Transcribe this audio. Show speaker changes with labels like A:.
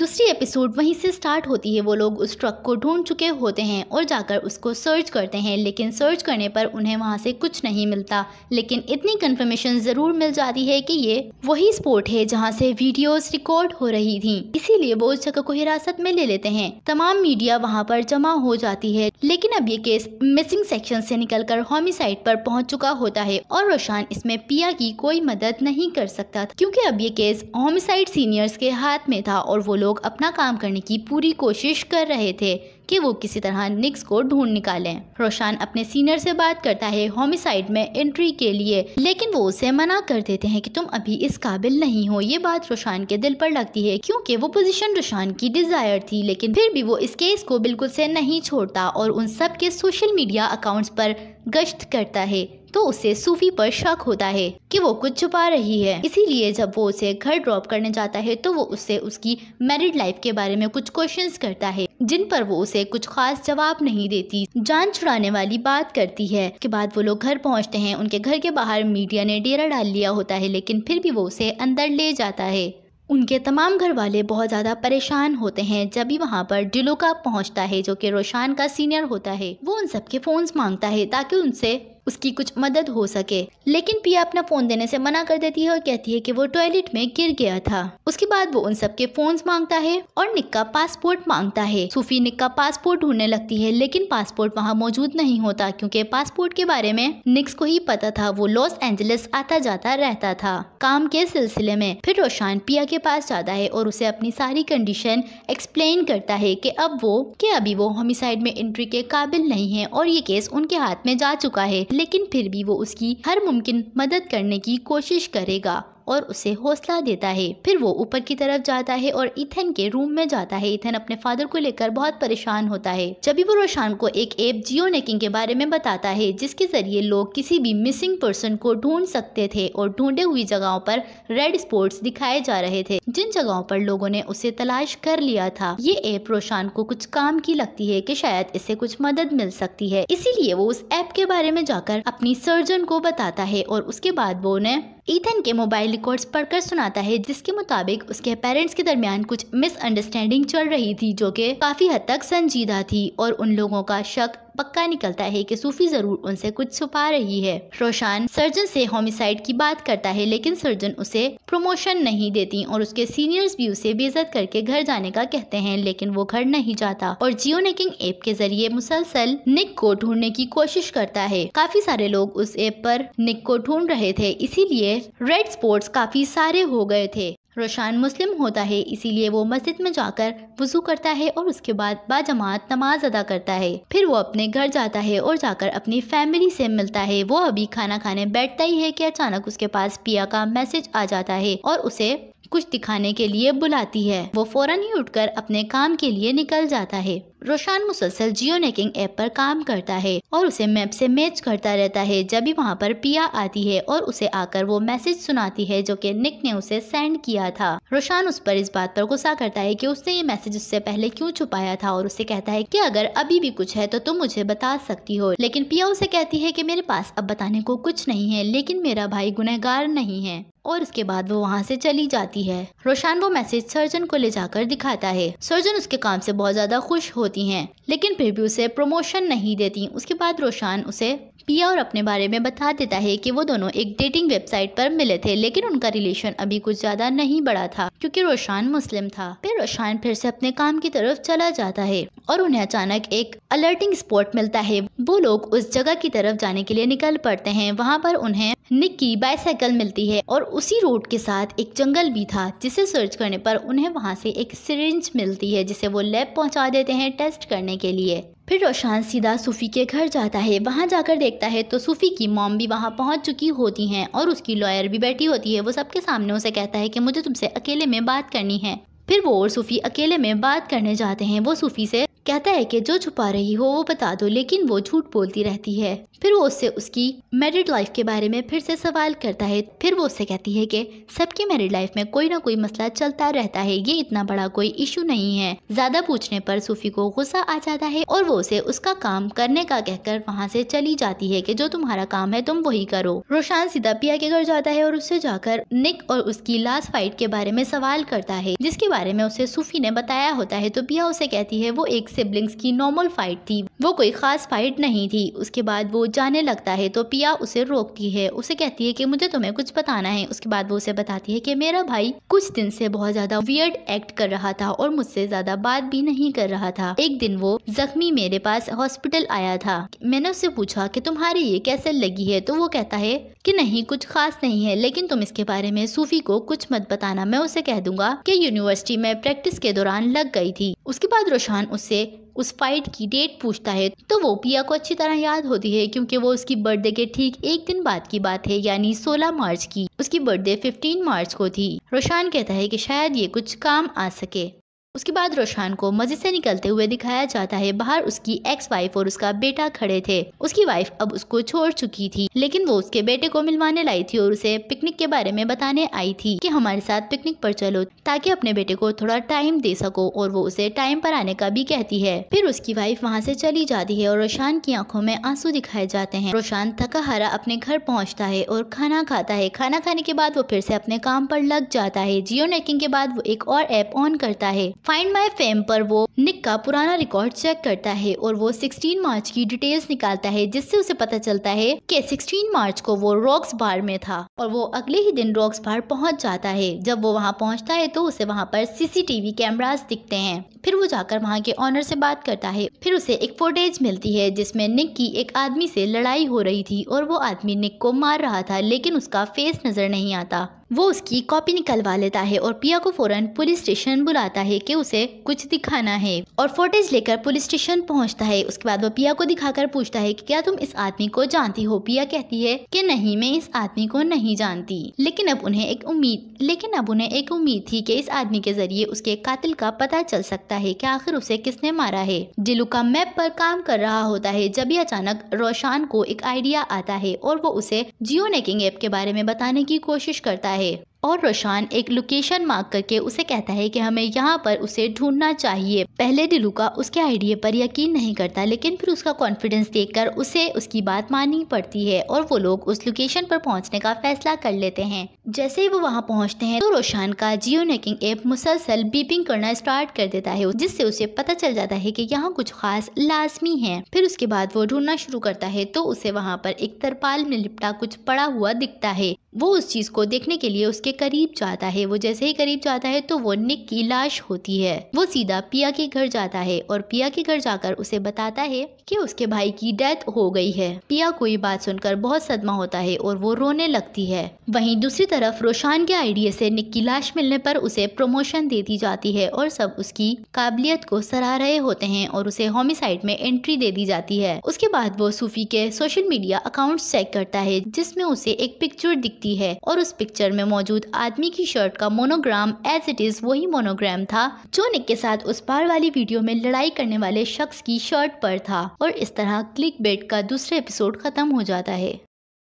A: दूसरी एपिसोड वहीं से स्टार्ट होती है वो लोग उस ट्रक को ढूंढ चुके होते हैं और जाकर उसको सर्च करते हैं लेकिन सर्च करने पर उन्हें वहाँ से कुछ नहीं मिलता लेकिन इतनी कन्फर्मेशन ज़रूर मिल जाती है कि ये वही स्पॉट है जहाँ से वीडियोस रिकॉर्ड हो रही थी इसीलिए वो उस जगह को हिरासत में ले लेते हैं तमाम मीडिया वहाँ पर जमा हो जाती है लेकिन अब ये केस मिसिंग सेक्शन से कर होमिसाइड पर पहुँच चुका होता है और रोशान इसमें पिया की कोई मदद नहीं कर सकता क्योंकि अब ये केस होमिसाइड सीनियर्स के हाथ में था और वो लोग लोग अपना काम करने की पूरी कोशिश कर रहे थे कि वो किसी तरह निक्स को ढूंढ निकालें। रोशान अपने सीनियर से बात करता है होमिसाइड में एंट्री के लिए लेकिन वो उसे मना कर देते हैं कि तुम अभी इस काबिल नहीं हो ये बात रोशान के दिल पर लगती है क्योंकि वो पोजीशन रोशान की डिजायर थी लेकिन फिर भी वो इस केस को बिल्कुल से नहीं छोड़ता और उन सब के सोशल मीडिया अकाउंट्स पर गश्त करता है तो उसे सूफी पर शक होता है कि वो कुछ छुपा रही है इसीलिए जब वो उसे घर ड्रॉप करने जाता है तो वो उससे उसकी मैरिड लाइफ के बारे में कुछ क्वेश्चंस करता है जिन पर वो उसे कुछ खास जवाब नहीं देती जान छुड़ाने वाली बात करती है के बाद वो लोग घर पहुँचते हैं उनके घर के बाहर मीडिया ने डेरा डाल लिया होता है लेकिन फिर भी वो उसे अंदर ले जाता है उनके तमाम घर वाले बहुत ज़्यादा परेशान होते हैं जब भी वहाँ पर डिलोका पहुँचता है जो कि रोशान का सीनियर होता है वो उन सबके फ़ोन्स मांगता है ताकि उनसे उसकी कुछ मदद हो सके लेकिन पिया अपना फ़ोन देने से मना कर देती है और कहती है कि वो टॉयलेट में गिर गया था उसके बाद वो उन सबके फोन मांगता है और निक का पासपोर्ट मांगता है सूफी निक का पासपोर्ट ढूंढने लगती है लेकिन पासपोर्ट वहाँ मौजूद नहीं होता क्योंकि पासपोर्ट के बारे में निक्स को ही पता था वो लॉस एंजलिस आता जाता रहता था काम के सिलसिले में फिर रोशान पिया के पास जाता है और उसे अपनी सारी कंडीशन एक्सप्लेन करता है की अब वो की अभी वो होमिसाइड में एंट्री के काबिल नहीं है और ये केस उनके हाथ में जा चुका है लेकिन फिर भी वो उसकी हर मुमकिन मदद करने की कोशिश करेगा और उसे हौसला देता है फिर वो ऊपर की तरफ जाता है और इथन के रूम में जाता है इथन अपने फादर को लेकर बहुत परेशान होता है जब वो रोशान को एक ऐप जियो नेकिंग के बारे में बताता है जिसके जरिए लोग किसी भी मिसिंग पर्सन को ढूंढ सकते थे और ढूंढे हुई जगहों पर रेड स्पॉट्स दिखाए जा रहे थे जिन जगहों पर लोगों ने उसे तलाश कर लिया था ये ऐप रोशान को कुछ काम की लगती है कि शायद इससे कुछ मदद मिल सकती है इसीलिए वो उस ऐप के बारे में जाकर अपनी सर्जन को बताता है और उसके बाद वो उन्हें ईथन के मोबाइल रिकॉर्ड्स पढ़कर सुनाता है जिसके मुताबिक उसके पेरेंट्स के दरमियान कुछ मिसअंडरस्टैंडिंग चल रही थी जो कि काफी हद तक संजीदा थी और उन लोगों का शक पक्का निकलता है कि सूफी जरूर उनसे कुछ छुपा रही है रोशान सर्जन से होमिसाइड की बात करता है लेकिन सर्जन उसे प्रमोशन नहीं देती और उसके सीनियर्स भी उसे बेजत करके घर जाने का कहते हैं लेकिन वो घर नहीं जाता और जियो नेकिंग एप के जरिए मुसलसल निक को ढूंढने की कोशिश करता है काफी सारे लोग उस एप पर निक को ढूंढ रहे थे इसीलिए रेड स्पोर्ट्स काफी सारे हो गए थे रोशान मुस्लिम होता है इसीलिए वो मस्जिद में जाकर वजू करता है और उसके बाद बाजमात नमाज अदा करता है फिर वो अपने घर जाता है और जाकर अपनी फैमिली से मिलता है वो अभी खाना खाने बैठता ही है कि अचानक उसके पास पिया का मैसेज आ जाता है और उसे कुछ दिखाने के लिए बुलाती है वो फौरन ही उठकर अपने काम के लिए निकल जाता है रोशान मुसलसल जियो नेकिंग ऐप पर काम करता है और उसे मैप से मैच करता रहता है जब भी वहाँ पर पिया आती है और उसे आकर वो मैसेज सुनाती है जो कि निक ने उसे सेंड किया था रोशान उस पर इस बात पर गुस्सा करता है कि उसने ये मैसेज उससे पहले क्यों छुपाया था और उसे कहता है कि अगर अभी भी कुछ है तो तुम मुझे बता सकती हो लेकिन पिया उसे कहती है कि मेरे पास अब बताने को कुछ नहीं है लेकिन मेरा भाई गुनहगार नहीं है और उसके बाद वो वहाँ से चली जाती है रोशान वो मैसेज सर्जन को ले जाकर दिखाता है सर्जन उसके काम से बहुत ज्यादा खुश होती है लेकिन फिर भी उसे प्रमोशन नहीं देती उसके बाद रोशान उसे पिया और अपने बारे में बता देता है कि वो दोनों एक डेटिंग वेबसाइट पर मिले थे लेकिन उनका रिलेशन अभी कुछ ज्यादा नहीं बढ़ा था क्योंकि रोशान मुस्लिम था फिर रोशान फिर से अपने काम की तरफ चला जाता है और उन्हें अचानक एक अलर्टिंग स्पॉट मिलता है वो लोग उस जगह की तरफ जाने के लिए निकल पड़ते हैं वहाँ पर उन्हें निक बाईसाइकिल बाइसाइकिल मिलती है और उसी रोड के साथ एक जंगल भी था जिसे सर्च करने पर उन्हें वहाँ से एक सिरिंज मिलती है जिसे वो लैब पहुँचा देते हैं टेस्ट करने के लिए फिर रोशान सीधा सूफ़ी के घर जाता है वहाँ जाकर देखता है तो सूफ़ी की मॉम भी वहाँ पहुँच चुकी होती हैं और उसकी लॉयर भी बैठी होती है वो सबके सामने उसे कहता है कि मुझे तुमसे अकेले में बात करनी है फिर वो और सूफ़ी अकेले में बात करने जाते हैं वो सूफ़ी से कहता है कि जो छुपा रही हो वो बता दो लेकिन वो झूठ बोलती रहती है फिर वो उससे उसकी मैरिड लाइफ के बारे में फिर से सवाल करता है फिर वो उससे कहती है कि सबकी मैरिड लाइफ में कोई ना कोई मसला चलता रहता है ये इतना बड़ा कोई इशू नहीं है ज्यादा पूछने पर सूफी को गुस्सा आ जाता है और वो उसे उसका काम करने का कहकर वहाँ से चली जाती है की जो तुम्हारा काम है तुम वही करो रोशान सीधा पिया के घर जाता है और उससे जाकर निक और उसकी लास्ट फाइट के बारे में सवाल करता है जिसके बारे में उसे सूफी ने बताया होता है तो पिया उसे कहती है वो एक सिबलिंग्स की नॉर्मल फाइट थी वो कोई खास फाइट नहीं थी उसके बाद वो जाने लगता है तो पिया उसे रोकती है उसे कहती है कि मुझे तुम्हें कुछ बताना है उसके बाद वो उसे बताती है कि मेरा भाई कुछ दिन से बहुत ज्यादा वियर्ड एक्ट कर रहा था और मुझसे ज्यादा बात भी नहीं कर रहा था एक दिन वो जख्मी मेरे पास हॉस्पिटल आया था मैंने उससे पूछा की तुम्हारी ये कैसे लगी है तो वो कहता है कि नहीं कुछ खास नहीं है लेकिन तुम इसके बारे में सूफी को कुछ मत बताना मैं उसे कह दूंगा कि यूनिवर्सिटी में प्रैक्टिस के दौरान लग गई थी उसके बाद रोशान उससे उस फाइट की डेट पूछता है तो वो पिया को अच्छी तरह याद होती है क्योंकि वो उसकी बर्थडे के ठीक एक दिन बाद की बात है यानी 16 मार्च की उसकी बर्थडे 15 मार्च को थी रोशान कहता है कि शायद ये कुछ काम आ सके उसके बाद रोशान को मजे से निकलते हुए दिखाया जाता है बाहर उसकी एक्स वाइफ और उसका बेटा खड़े थे उसकी वाइफ अब उसको छोड़ चुकी थी लेकिन वो उसके बेटे को मिलवाने लाई थी और उसे पिकनिक के बारे में बताने आई थी कि हमारे साथ पिकनिक पर चलो ताकि अपने बेटे को थोड़ा टाइम दे सको और वो उसे टाइम पर आने का भी कहती है फिर उसकी वाइफ वहाँ से चली जाती है और रोशान की आंखों में आंसू दिखाए जाते हैं रोशान थका हारा अपने घर पहुँचता है और खाना खाता है खाना खाने के बाद वो फिर से अपने काम पर लग जाता है जियो नेकिंग के बाद वो एक और ऐप ऑन करता है फाइंड माई फेम पर वो निक का पुराना रिकॉर्ड चेक करता है और वो 16 मार्च की डिटेल्स निकालता है जिससे उसे पता चलता है कि 16 मार्च को वो रॉक्स बार में था और वो अगले ही दिन रॉक्स बार पहुंच जाता है जब वो वहां पहुंचता है तो उसे वहां पर सीसीटीवी कैमरास दिखते हैं फिर वो जाकर वहाँ के ऑनर से बात करता है फिर उसे एक फोटेज मिलती है जिसमे निक की एक आदमी से लड़ाई हो रही थी और वो आदमी निक को मार रहा था लेकिन उसका फेस नजर नहीं आता वो उसकी कॉपी निकलवा लेता है और पिया को फौरन पुलिस स्टेशन बुलाता है कि उसे कुछ दिखाना है और फोटेज लेकर पुलिस स्टेशन पहुंचता है उसके बाद वो पिया को दिखाकर पूछता है कि क्या तुम इस आदमी को जानती हो पिया कहती है कि नहीं मैं इस आदमी को नहीं जानती लेकिन अब उन्हें एक उम्मीद लेकिन अब उन्हें एक उम्मीद थी की इस आदमी के जरिए उसके कातिल का पता चल सकता है की आखिर उसे किसने मारा है डिलू का मैप पर काम कर रहा होता है जब ही अचानक रोशान को एक आइडिया आता है और वो उसे जियो नेकिंग एप के बारे में बताने की कोशिश करता है है और रोशान एक लोकेशन मार्क करके उसे कहता है कि हमें यहाँ पर उसे ढूंढना चाहिए पहले डिलुका उसके आइडिया पर यकीन नहीं करता लेकिन फिर उसका कॉन्फिडेंस देखकर उसे उसकी बात माननी पड़ती है और वो लोग उस लोकेशन पर पहुँचने का फैसला कर लेते हैं जैसे ही वो वहाँ पहुँचते हैं तो रोशान का जियो नेकिंग एप मुसलसल बीपिंग करना स्टार्ट कर देता है जिससे उसे पता चल जाता है की यहाँ कुछ खास लाजमी है फिर उसके बाद वो ढूंढना शुरू करता है तो उसे वहाँ पर एक तरपाल में लिपटा कुछ पड़ा हुआ दिखता है वो उस चीज़ को देखने के लिए उसके करीब जाता है वो जैसे ही करीब जाता है तो वो निक की लाश होती है वो सीधा पिया के घर जाता है और पिया के घर जाकर उसे बताता है कि उसके भाई की डेथ हो गई है पिया को ये बात सुनकर बहुत सदमा होता है और वो रोने लगती है वहीं दूसरी तरफ रोशान के आइडिया से निक की लाश मिलने पर उसे प्रमोशन दे दी जाती है और सब उसकी काबिलियत को सराह रहे होते हैं और उसे होमिसाइड में एंट्री दे दी जाती है उसके बाद वो सूफी के सोशल मीडिया अकाउंट चेक करता है जिसमे उसे एक पिक्चर दिखती दिखती है और उस पिक्चर में मौजूद आदमी की शर्ट का मोनोग्राम एज इट इज वही मोनोग्राम था जो निक के साथ उस पार वाली वीडियो में लड़ाई करने वाले शख्स की शर्ट पर था और इस तरह क्लिक बेट का दूसरा एपिसोड खत्म हो जाता है